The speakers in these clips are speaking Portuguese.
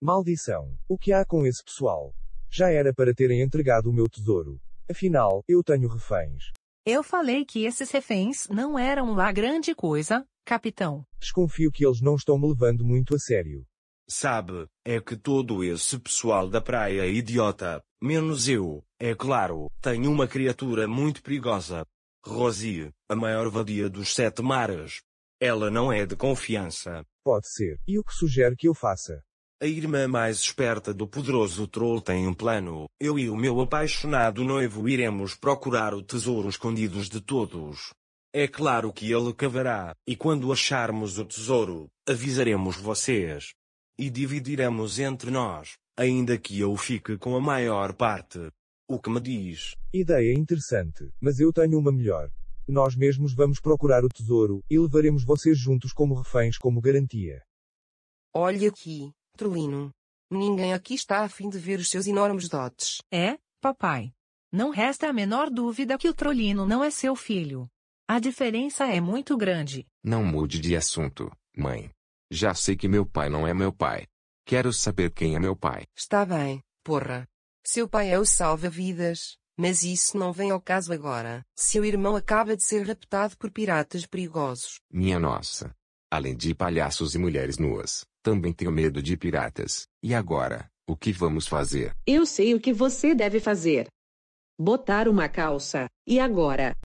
Maldição! O que há com esse pessoal? Já era para terem entregado o meu tesouro. Afinal, eu tenho reféns. Eu falei que esses reféns não eram lá grande coisa, capitão. Desconfio que eles não estão me levando muito a sério. Sabe, é que todo esse pessoal da praia é idiota, menos eu, é claro, tenho uma criatura muito perigosa. Rosie, a maior vadia dos sete mares. Ela não é de confiança. Pode ser. E o que sugere que eu faça? A irmã mais esperta do poderoso troll tem um plano. Eu e o meu apaixonado noivo iremos procurar o tesouro escondido de todos. É claro que ele cavará, e quando acharmos o tesouro, avisaremos vocês. E dividiremos entre nós, ainda que eu fique com a maior parte. O que me diz? Ideia interessante, mas eu tenho uma melhor. Nós mesmos vamos procurar o tesouro, e levaremos vocês juntos como reféns como garantia. Olha aqui, Trulino. Ninguém aqui está a fim de ver os seus enormes dotes. É, papai. Não resta a menor dúvida que o Trolino não é seu filho. A diferença é muito grande. Não mude de assunto, mãe. Já sei que meu pai não é meu pai. Quero saber quem é meu pai. Está bem, porra. Seu pai é o salva-vidas, mas isso não vem ao caso agora. Seu irmão acaba de ser raptado por piratas perigosos. Minha nossa. Além de palhaços e mulheres nuas, também tenho medo de piratas. E agora, o que vamos fazer? Eu sei o que você deve fazer. Botar uma calça. E agora?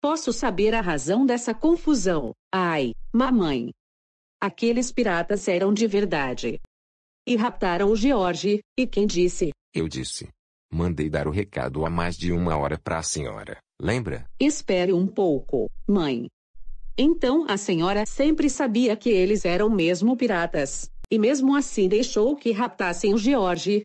Posso saber a razão dessa confusão. Ai, mamãe. Aqueles piratas eram de verdade. E raptaram o George, e quem disse? Eu disse. Mandei dar o recado há mais de uma hora para a senhora, lembra? Espere um pouco, mãe. Então a senhora sempre sabia que eles eram mesmo piratas, e mesmo assim deixou que raptassem o George.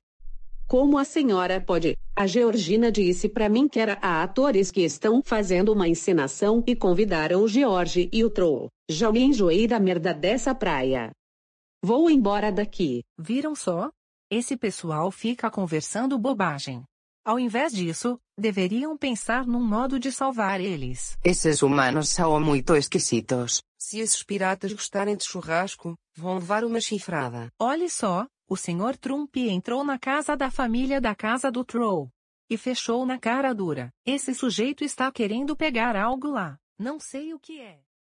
Como a senhora pode? A Georgina disse para mim que era a atores que estão fazendo uma encenação e convidaram o George e o Troll. Já me enjoei da merda dessa praia. Vou embora daqui. Viram só? Esse pessoal fica conversando bobagem. Ao invés disso, deveriam pensar num modo de salvar eles. Esses humanos são muito esquisitos. Se esses piratas gostarem de churrasco, vão levar uma chifrada. Olhe só, o Sr. Trump entrou na casa da família da casa do Troll. E fechou na cara dura. Esse sujeito está querendo pegar algo lá. Não sei o que é.